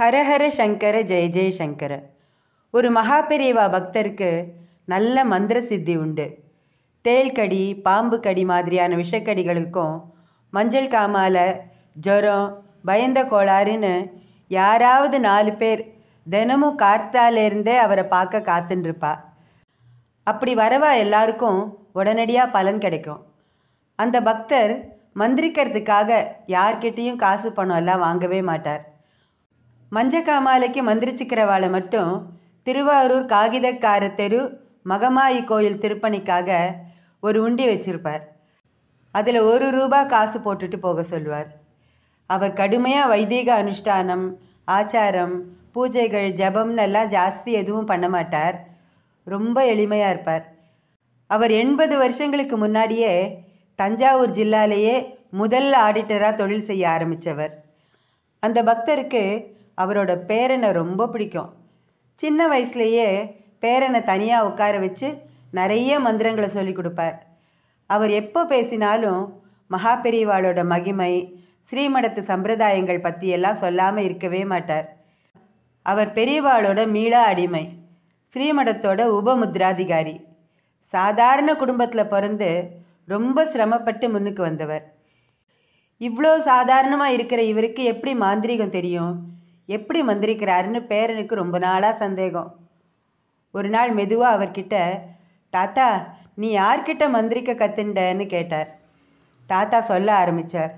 ஹரஹர சங்கர ஜெய ஜெயசங்கர ஒரு மகாபெரியவா பக்தருக்கு நல்ல மந்திர சித்தி உண்டு தேள்கடி பாம்பு கடி மாதிரியான விஷக்கடிகளுக்கும் மஞ்சள் காமால ஜுரம் பயந்த கோளாறுன்னு யாராவது நாலு பேர் தினமும் கார்த்தாலேருந்தே அவரை பார்க்க காத்துருப்பா அப்படி வரவா எல்லாருக்கும் உடனடியாக பலன் கிடைக்கும் அந்த பக்தர் மந்திரிக்கிறதுக்காக யார்கிட்டேயும் காசு பணம் எல்லாம் வாங்கவே மாட்டார் மஞ்சக்காமாலைக்கு மந்திரிச்சுக்கிறவாளை மட்டும் திருவாரூர் காகிதக்கார தெரு மகமாயி கோயில் திருப்பணிக்காக ஒரு உண்டி வச்சிருப்பார் அதில் ஒரு ரூபா காசு போட்டுட்டு போக சொல்வார் அவர் கடுமையாக வைதீக அனுஷ்டானம் ஆச்சாரம் பூஜைகள் ஜபம்னு எல்லாம் ஜாஸ்தி எதுவும் பண்ண மாட்டார் ரொம்ப எளிமையாக இருப்பார் அவர் எண்பது வருஷங்களுக்கு முன்னாடியே தஞ்சாவூர் ஜில்லாலேயே முதல் ஆடிட்டராக தொழில் செய்ய ஆரம்பித்தவர் அந்த பக்தருக்கு அவரோட பேரனை ரொம்ப பிடிக்கும் சின்ன வயசுலேயே பேரனை தனியாக உட்கார வச்சு நிறைய மந்திரங்களை சொல்லி கொடுப்பார் அவர் எப்போ பேசினாலும் மகா பெரியவாளோட மகிமை ஸ்ரீமடத்து சம்பிரதாயங்கள் பற்றியெல்லாம் சொல்லாமல் இருக்கவே மாட்டார் அவர் பெரியவாளோட மீளா அடிமை ஸ்ரீமடத்தோட உபமுத்ராதிகாரி சாதாரண குடும்பத்தில் பிறந்து ரொம்ப சிரமப்பட்டு முன்னுக்கு வந்தவர் இவ்வளோ சாதாரணமாக இருக்கிற இவருக்கு எப்படி மாந்திரிகம் தெரியும் எப்படி வந்திருக்கிறாருன்னு பேரனுக்கு ரொம்ப நாளாக சந்தேகம் ஒரு நாள் மெதுவாக அவர்கிட்ட தாத்தா நீ யார்கிட்ட மந்திரிக்க கத்துண்டன்னு கேட்டார் தாத்தா சொல்ல ஆரம்பித்தார்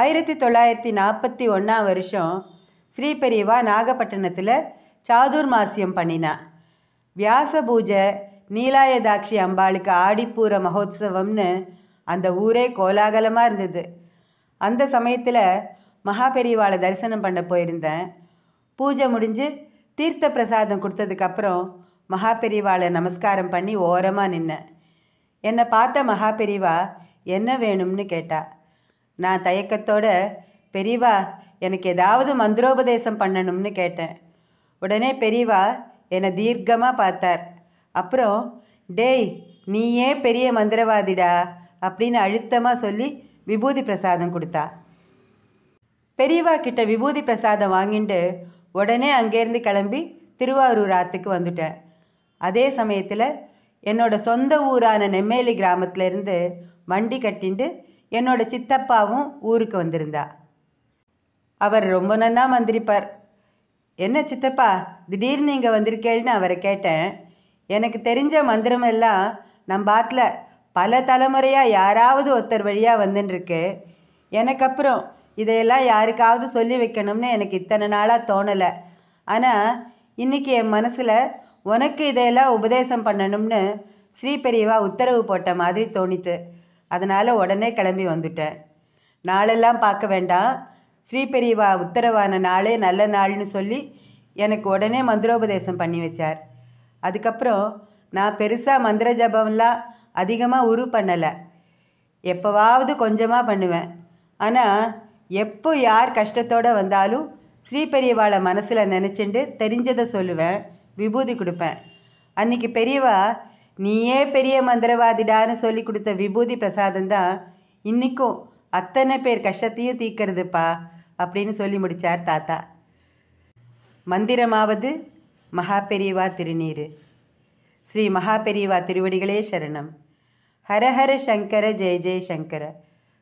ஆயிரத்தி தொள்ளாயிரத்தி நாற்பத்தி ஒன்றாம் வருஷம் ஸ்ரீபெரியவா நாகப்பட்டினத்தில் சாதுர் மாசியம் பண்ணினா வியாச பூஜை நீலாயதாட்சி அம்பாளுக்கு ஆடிப்பூர மகோத்சவம்னு அந்த ஊரே கோலாகலமாக இருந்தது அந்த சமயத்தில் மகாபெரிவாளை தரிசனம் பண்ண போயிருந்தேன் பூஜை முடிஞ்சு தீர்த்த பிரசாதம் கொடுத்ததுக்கப்புறம் மகாபெரிவாளை நமஸ்காரம் பண்ணி ஓரமாக நின்னேன் என்னை பார்த்த மகாபெரிவா என்ன வேணும்னு கேட்டா நான் தயக்கத்தோட பெரியவா எனக்கு ஏதாவது மந்திரோபதேசம் பண்ணணும்னு கேட்டேன் உடனே பெரியவா என்னை தீர்க்கமாக பார்த்தார் அப்புறம் டேய் நீ ஏன் பெரிய மந்திரவாதிடா அப்படின்னு அழுத்தமாக சொல்லி விபூதி பிரசாதம் கொடுத்தா பெரியவா கிட்ட விபூதி பிரசாதம் வாங்கிட்டு உடனே அங்கேருந்து கிளம்பி திருவாரூர் ஆற்றுக்கு வந்துட்டேன் அதே சமயத்தில் என்னோட சொந்த ஊரான நெம்மேலி கிராமத்திலேருந்து வண்டி கட்டிண்டு என்னோட சித்தப்பாவும் ஊருக்கு வந்திருந்தா அவர் ரொம்ப நன்னா வந்திருப்பார் என்ன சித்தப்பா திடீர்னு இங்கே வந்திருக்கேன்னு அவரை கேட்டேன் எனக்கு தெரிஞ்ச மந்திரமெல்லாம் நம் பாத்தில் பல தலைமுறையாக யாராவது ஒருத்தர் வழியாக வந்துட்டுருக்கு எனக்கு அப்புறம் இதையெல்லாம் யாருக்காவது சொல்லி வைக்கணும்னு எனக்கு இத்தனை நாளாக தோணலை ஆனால் இன்றைக்கி என் மனசில் உனக்கு இதையெல்லாம் உபதேசம் பண்ணணும்னு ஸ்ரீ பெரியவா உத்தரவு போட்ட மாதிரி தோணித்து அதனால் உடனே கிளம்பி வந்துட்டேன் நாளெல்லாம் பார்க்க வேண்டாம் ஸ்ரீ பெரியவா உத்தரவான நாளே நல்ல நாள்னு சொல்லி எனக்கு உடனே மந்திரோபதேசம் பண்ணி வச்சார் அதுக்கப்புறம் நான் பெருசாக மந்திர ஜபம்லாம் அதிகமாக உரு பண்ணலை எப்போவாவது கொஞ்சமாக பண்ணுவேன் ஆனால் எப்போ யார் கஷ்டத்தோடு வந்தாலும் ஸ்ரீ பெரியவாளை மனசில் நினச்சிண்டு தெரிஞ்சதை சொல்லுவேன் விபூதி கொடுப்பேன் அன்றைக்கி பெரியவா நீயே பெரிய மந்திரவாதிடான்னு சொல்லி கொடுத்த விபூதி பிரசாதம் தான் இன்றைக்கும் அத்தனை பேர் கஷ்டத்தையும் தீர்க்கறதுப்பா அப்படின்னு சொல்லி முடித்தார் தாத்தா மந்திரமாவது மகா பெரியவா திருநீர் ஸ்ரீ மகா பெரியவா திருவடிகளே சரணம் ஹரஹர சங்கர ஜெய ஜெய சங்கர